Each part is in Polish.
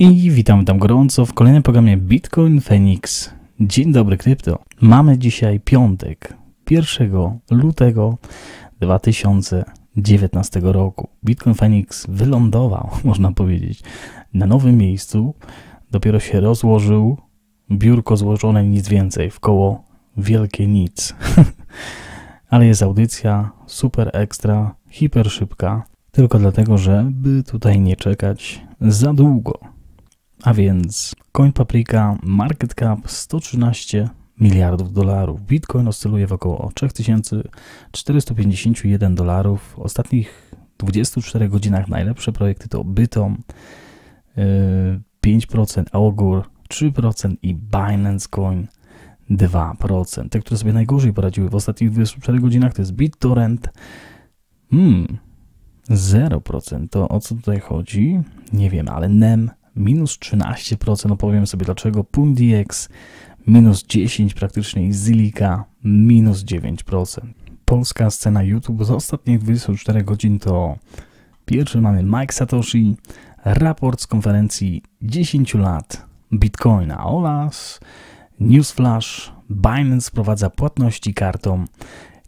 i witam tam gorąco w kolejnym programie Bitcoin Phoenix. Dzień dobry krypto. Mamy dzisiaj piątek, 1 lutego 2019 roku. Bitcoin Phoenix wylądował, można powiedzieć, na nowym miejscu. Dopiero się rozłożył, biurko złożone nic więcej, w koło wielkie nic. Ale jest audycja super ekstra, hiper szybka, tylko dlatego, żeby tutaj nie czekać za długo. A więc Coin Paprika market cap 113 miliardów dolarów. Bitcoin oscyluje około 3451 dolarów. W ostatnich 24 godzinach najlepsze projekty to Bytom 5%, yy, Augur 3% i Binance Coin 2%. Te, które sobie najgorzej poradziły w ostatnich 24 godzinach to jest BitTorrent hmm, 0%. To o co tutaj chodzi? Nie wiem, ale NEM minus 13%, opowiem sobie dlaczego, Pundiex minus 10 praktycznie i Zilika minus 9%. Polska scena YouTube z ostatnich 24 godzin to pierwszy mamy Mike Satoshi, raport z konferencji 10 lat Bitcoina oraz Newsflash, Binance wprowadza płatności kartą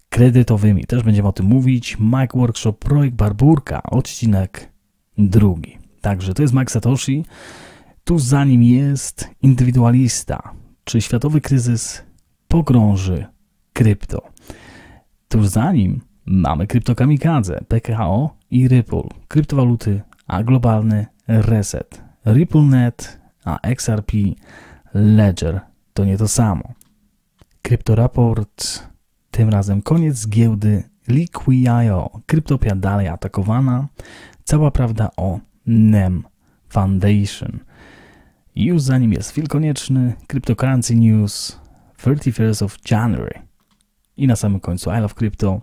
kredytowymi. Też będziemy o tym mówić. Mike Workshop, projekt Barburka, odcinek drugi. Także to jest Mike Satoshi. Tu za nim jest indywidualista. Czy światowy kryzys pogrąży krypto? Tuż za nim mamy kryptokamikadze, PKO i Ripple, kryptowaluty, a globalny reset. RippleNet, a XRP, Ledger to nie to samo. Kryptoraport, tym razem koniec giełdy Liqui.io. Kryptopia dalej atakowana. Cała prawda o NEM Foundation. Już za nim jest Phil Konieczny, Cryptocurrency News, 31st of January i na samym końcu I Love Crypto,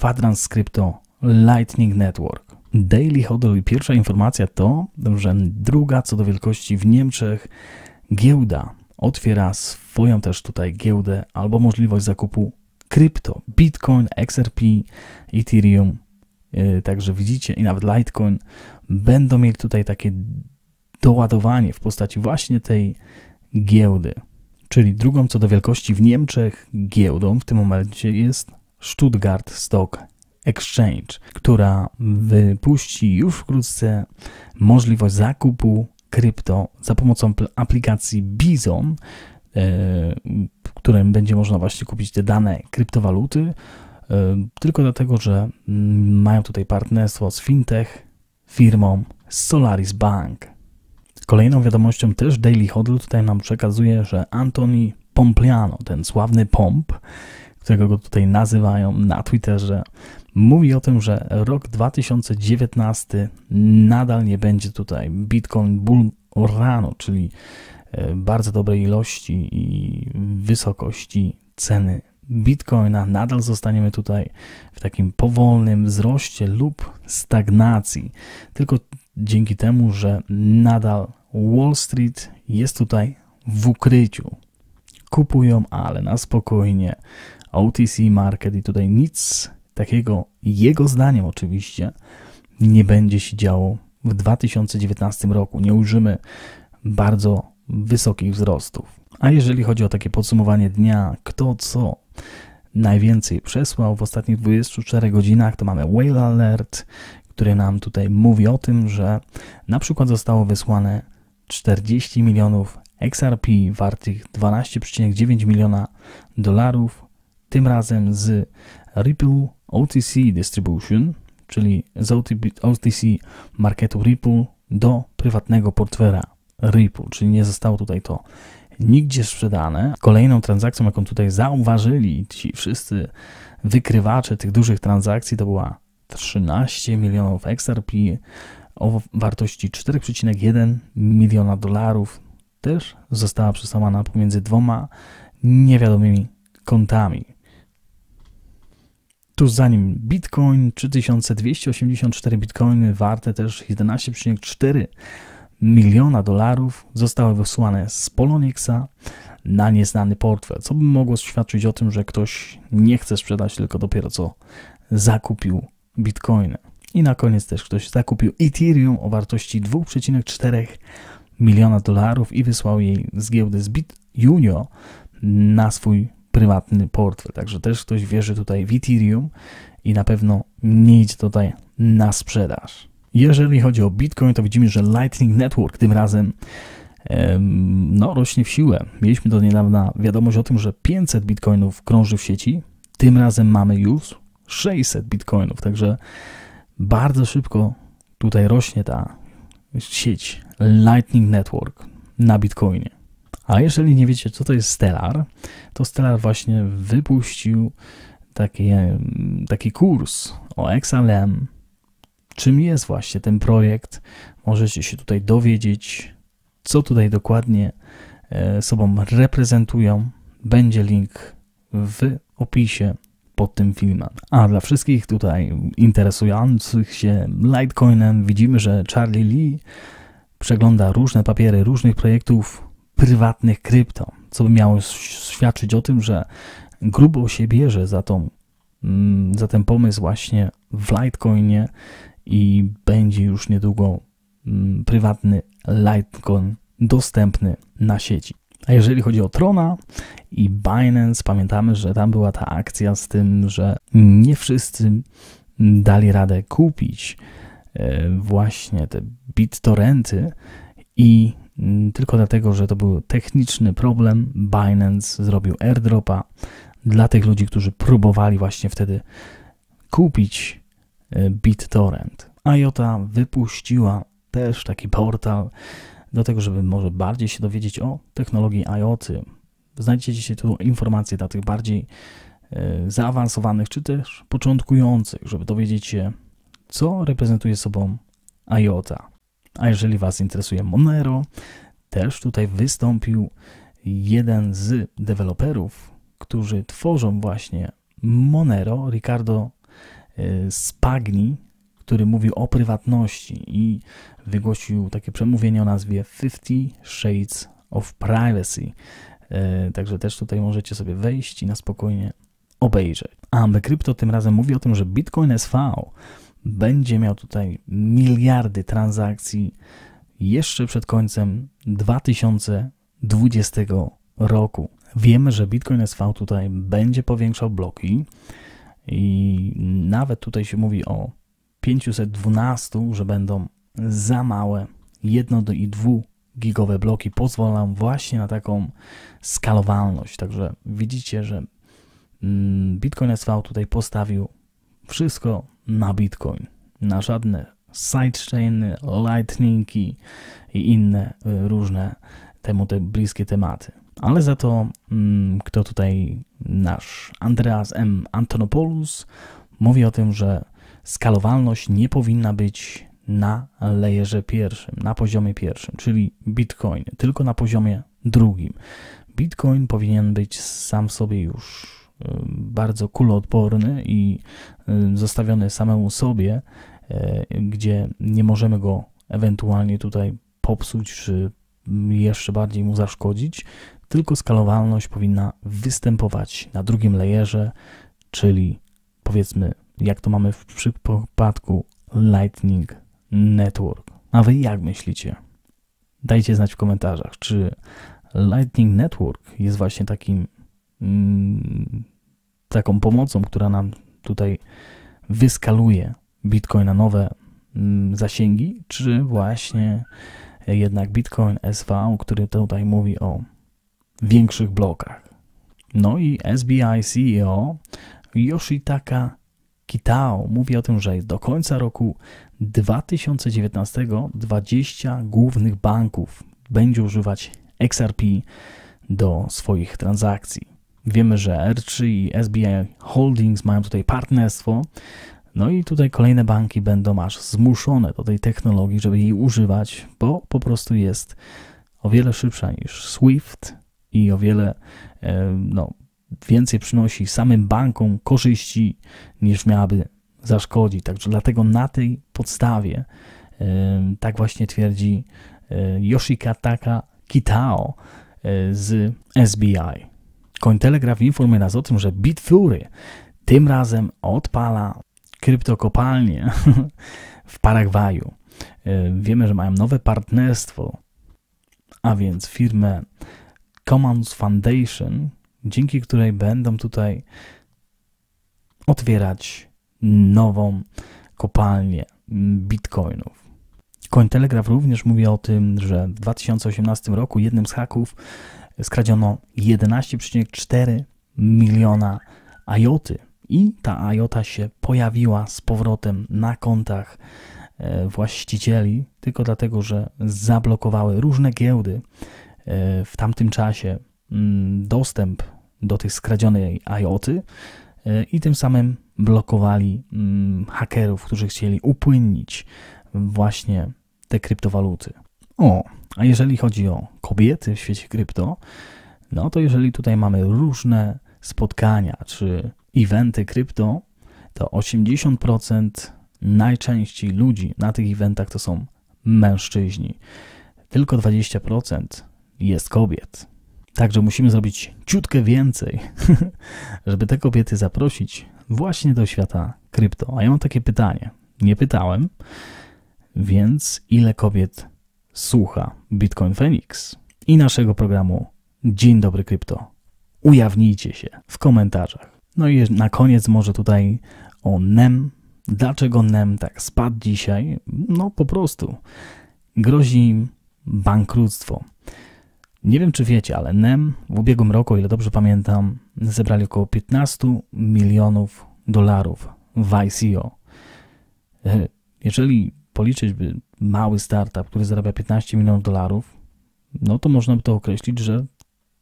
Quadrans Crypto, Lightning Network. Daily Hodl i pierwsza informacja to, że druga co do wielkości w Niemczech giełda otwiera swoją też tutaj giełdę albo możliwość zakupu krypto, Bitcoin, XRP, Ethereum, y, Także widzicie, i nawet Litecoin będą mieli tutaj takie doładowanie w postaci właśnie tej giełdy. Czyli drugą co do wielkości w Niemczech giełdą w tym momencie jest Stuttgart Stock Exchange, która wypuści już wkrótce możliwość zakupu krypto za pomocą aplikacji Bizon, e, w którym będzie można właśnie kupić te dane kryptowaluty, e, tylko dlatego, że mają tutaj partnerstwo z fintech firmą Solaris Bank. Kolejną wiadomością też Daily Hodl tutaj nam przekazuje, że Antoni Pompliano, ten sławny pomp, którego go tutaj nazywają na Twitterze, mówi o tym, że rok 2019 nadal nie będzie tutaj Bitcoin Bull Ranu, czyli e, bardzo dobrej ilości i wysokości ceny Bitcoina nadal zostaniemy tutaj w takim powolnym wzroście lub stagnacji. Tylko dzięki temu, że nadal Wall Street jest tutaj w ukryciu. Kupują, ale na spokojnie. OTC Market i tutaj nic takiego, jego zdaniem oczywiście, nie będzie się działo w 2019 roku. Nie ujrzymy bardzo wysokich wzrostów. A jeżeli chodzi o takie podsumowanie dnia, kto co najwięcej przesłał w ostatnich 24 godzinach, to mamy Whale Alert, który nam tutaj mówi o tym, że na przykład zostało wysłane 40 milionów XRP wartych 12,9 miliona dolarów, tym razem z Ripple OTC Distribution, czyli z OTC marketu Ripple do prywatnego portfela Ripple, czyli nie zostało tutaj to nigdzie sprzedane. Kolejną transakcją, jaką tutaj zauważyli ci wszyscy wykrywacze tych dużych transakcji, to była 13 milionów XRP o wartości 4,1 miliona dolarów. Też została przesłana pomiędzy dwoma niewiadomymi kontami. tu zanim Bitcoin 3284 bitcoiny warte też 11,4 miliona dolarów zostały wysłane z Poloniexa na nieznany portfel, co by mogło świadczyć o tym, że ktoś nie chce sprzedać, tylko dopiero co zakupił bitcoiny. I na koniec też ktoś zakupił Ethereum o wartości 2,4 miliona dolarów i wysłał jej z giełdy z BitUnio na swój prywatny portfel. Także też ktoś wierzy tutaj w Ethereum i na pewno nie idzie tutaj na sprzedaż. Jeżeli chodzi o Bitcoin, to widzimy, że Lightning Network tym razem no, rośnie w siłę. Mieliśmy do niedawna wiadomość o tym, że 500 bitcoinów krąży w sieci. Tym razem mamy już 600 bitcoinów, także bardzo szybko tutaj rośnie ta sieć Lightning Network na bitcoinie. A jeżeli nie wiecie, co to jest Stellar, to Stellar właśnie wypuścił taki, taki kurs o XLM, czym jest właśnie ten projekt. Możecie się tutaj dowiedzieć, co tutaj dokładnie e, sobą reprezentują. Będzie link w opisie pod tym filmem. A dla wszystkich tutaj interesujących się Litecoinem widzimy, że Charlie Lee przegląda różne papiery różnych projektów prywatnych krypto, co by miało świadczyć o tym, że grubo się bierze za tą mm, za ten pomysł właśnie w Litecoinie i będzie już niedługo mm, prywatny Litecoin dostępny na sieci. A jeżeli chodzi o Trona i Binance, pamiętamy, że tam była ta akcja z tym, że nie wszyscy dali radę kupić e, właśnie te BitTorrenty i mm, tylko dlatego, że to był techniczny problem, Binance zrobił airdropa dla tych ludzi, którzy próbowali właśnie wtedy kupić E, BitTorrent. IOTA wypuściła też taki portal do tego, żeby może bardziej się dowiedzieć o technologii IOTY. Znajdziecie dzisiaj tu informacje dla tych bardziej e, zaawansowanych, czy też początkujących, żeby dowiedzieć się, co reprezentuje sobą IOTA. A jeżeli Was interesuje Monero, też tutaj wystąpił jeden z deweloperów, którzy tworzą właśnie Monero, Ricardo Y, Spagni, który mówił o prywatności i wygłosił takie przemówienie o nazwie 50 Shades of Privacy. Y, także też tutaj możecie sobie wejść i na spokojnie obejrzeć. A Crypto tym razem mówi o tym, że Bitcoin SV będzie miał tutaj miliardy transakcji jeszcze przed końcem 2020 roku. Wiemy, że Bitcoin SV tutaj będzie powiększał bloki, i nawet tutaj się mówi o 512, że będą za małe 1 i 2 gigowe bloki pozwolą właśnie na taką skalowalność. Także widzicie, że mm, Bitcoin SV tutaj postawił wszystko na Bitcoin, na żadne sidechainy, lightninki i inne y, różne temu te bliskie tematy ale za to mm, kto tutaj nasz Andreas M. Antonopoulos mówi o tym, że skalowalność nie powinna być na layerze pierwszym, na poziomie pierwszym, czyli Bitcoin, tylko na poziomie drugim. Bitcoin powinien być sam w sobie już y, bardzo kuloodporny i y, zostawiony samemu sobie, y, gdzie nie możemy go ewentualnie tutaj popsuć czy jeszcze bardziej mu zaszkodzić, tylko skalowalność powinna występować na drugim layerze, czyli powiedzmy, jak to mamy w przypadku Lightning Network. A wy jak myślicie? Dajcie znać w komentarzach, czy Lightning Network jest właśnie takim mm, taką pomocą, która nam tutaj wyskaluje Bitcoin na nowe mm, zasięgi, czy właśnie jednak Bitcoin SV, który tutaj mówi o większych blokach. No i SBI CEO Yoshitaka Kitao mówi o tym, że do końca roku 2019 20 głównych banków będzie używać XRP do swoich transakcji. Wiemy, że R3 i SBI Holdings mają tutaj partnerstwo, no i tutaj kolejne banki będą aż zmuszone do tej technologii, żeby jej używać, bo po prostu jest o wiele szybsza niż SWIFT, i o wiele e, no, więcej przynosi samym bankom korzyści niż miałaby zaszkodzić. Także dlatego na tej podstawie e, tak właśnie twierdzi e, Yoshikataka Kitao z SBI. Cointelegraph informuje nas o tym, że Bitfury tym razem odpala kryptokopalnie w Paragwaju. Wiemy, że mają nowe partnerstwo, a więc firmę Commons Foundation, dzięki której będą tutaj otwierać nową kopalnię bitcoinów. Cointelegraph również mówi o tym, że w 2018 roku jednym z haków skradziono 11,4 miliona ajoty i ta ajota się pojawiła z powrotem na kontach e, właścicieli, tylko dlatego, że zablokowały różne giełdy E, w tamtym czasie mm, dostęp do tej skradzionej IOTy e, i tym samym blokowali mm, hakerów, którzy chcieli upłynnić właśnie te kryptowaluty. O, a jeżeli chodzi o kobiety w świecie krypto, no to jeżeli tutaj mamy różne spotkania czy eventy krypto, to 80% najczęściej ludzi na tych eventach to są mężczyźni. Tylko 20% jest kobiet. Także musimy zrobić ciutkę więcej, żeby te kobiety zaprosić właśnie do świata krypto. A ja mam takie pytanie. Nie pytałem, więc ile kobiet słucha Bitcoin Phoenix i naszego programu Dzień Dobry Krypto? Ujawnijcie się w komentarzach. No i na koniec może tutaj o NEM. Dlaczego NEM tak spadł dzisiaj? No po prostu. Grozi im bankructwo. Nie wiem, czy wiecie, ale NEM w ubiegłym roku, o ile dobrze pamiętam, zebrali około 15 milionów dolarów w ICO. E, jeżeli policzyć by mały startup, który zarabia 15 milionów dolarów, no to można by to określić, że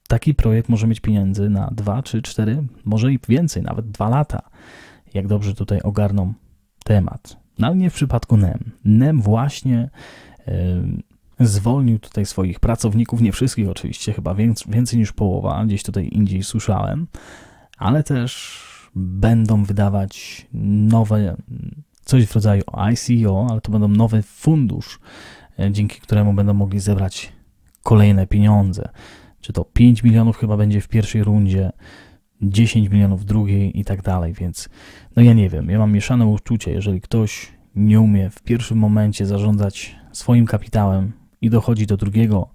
taki projekt może mieć pieniędzy na 2, 3, 4, może i więcej, nawet 2 lata, jak dobrze tutaj ogarną temat. No ale nie w przypadku NEM. NEM właśnie. Yy, zwolnił tutaj swoich pracowników, nie wszystkich oczywiście, chyba więcej, więcej niż połowa, gdzieś tutaj indziej słyszałem, ale też będą wydawać nowe, coś w rodzaju ICO, ale to będą nowy fundusz, e, dzięki któremu będą mogli zebrać kolejne pieniądze. Czy to 5 milionów chyba będzie w pierwszej rundzie, 10 milionów w drugiej i tak dalej, więc no ja nie wiem, ja mam mieszane uczucie, jeżeli ktoś nie umie w pierwszym momencie zarządzać swoim kapitałem, i dochodzi do drugiego,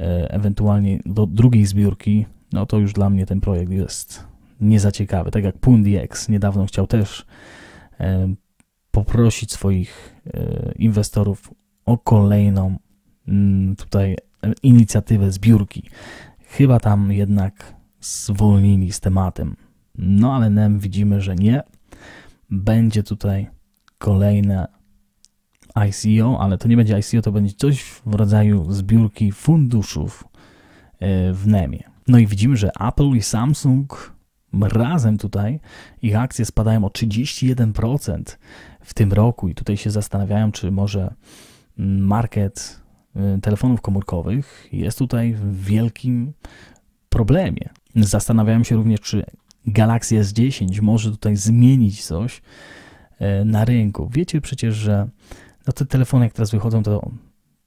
e, ewentualnie do drugiej zbiórki, no to już dla mnie ten projekt jest niezaciekawy. Tak jak PundiX niedawno chciał też e, poprosić swoich e, inwestorów o kolejną mm, tutaj inicjatywę zbiórki. Chyba tam jednak zwolnili z tematem. No ale NEM widzimy, że nie. Będzie tutaj kolejna ICO, ale to nie będzie ICO, to będzie coś w rodzaju zbiórki funduszów e, w NEMie. No i widzimy, że Apple i Samsung razem tutaj ich akcje spadają o 31% w tym roku i tutaj się zastanawiają, czy może mm, market y, telefonów komórkowych jest tutaj w wielkim problemie. Zastanawiałem się również, czy Galaxy S10 może tutaj zmienić coś e, na rynku. Wiecie przecież, że no te telefony jak teraz wychodzą, to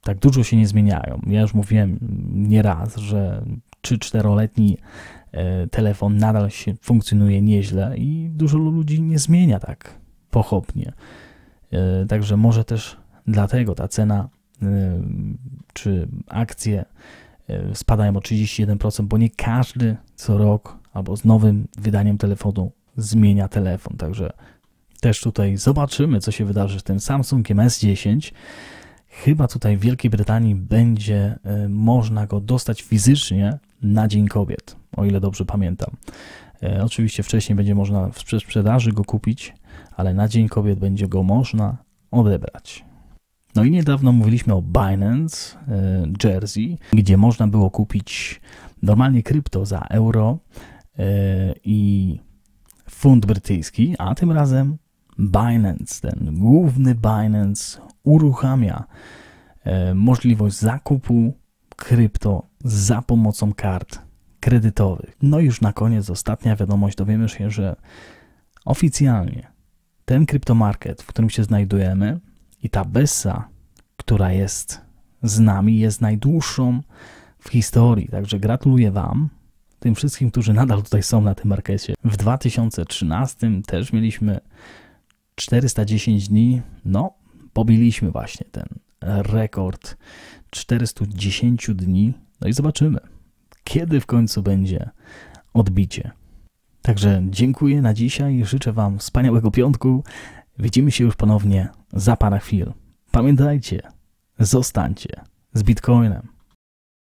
tak dużo się nie zmieniają. Ja już mówiłem nieraz, że 3-4-letni e, telefon nadal się funkcjonuje nieźle i dużo ludzi nie zmienia tak pochopnie. E, także może też dlatego ta cena e, czy akcje spadają o 31%, bo nie każdy co rok albo z nowym wydaniem telefonu zmienia telefon. Także też tutaj zobaczymy, co się wydarzy z tym Samsungiem S10. Chyba tutaj w Wielkiej Brytanii będzie e, można go dostać fizycznie na Dzień Kobiet, o ile dobrze pamiętam. E, oczywiście wcześniej będzie można w sprzedaży go kupić, ale na Dzień Kobiet będzie go można odebrać. No i niedawno mówiliśmy o Binance e, Jersey, gdzie można było kupić normalnie krypto za euro i funt brytyjski, a tym razem Binance, ten główny Binance uruchamia e, możliwość zakupu krypto za pomocą kart kredytowych. No i już na koniec ostatnia wiadomość, dowiemy się, że oficjalnie ten kryptomarket, w którym się znajdujemy i ta Bessa, która jest z nami, jest najdłuższą w historii. Także gratuluję Wam, tym wszystkim, którzy nadal tutaj są na tym markecie. W 2013 też mieliśmy 410 dni, no, pobiliśmy właśnie ten rekord 410 dni. No i zobaczymy, kiedy w końcu będzie odbicie. Także dziękuję na dzisiaj, życzę Wam wspaniałego piątku. Widzimy się już ponownie za parę chwil. Pamiętajcie, zostańcie z Bitcoinem.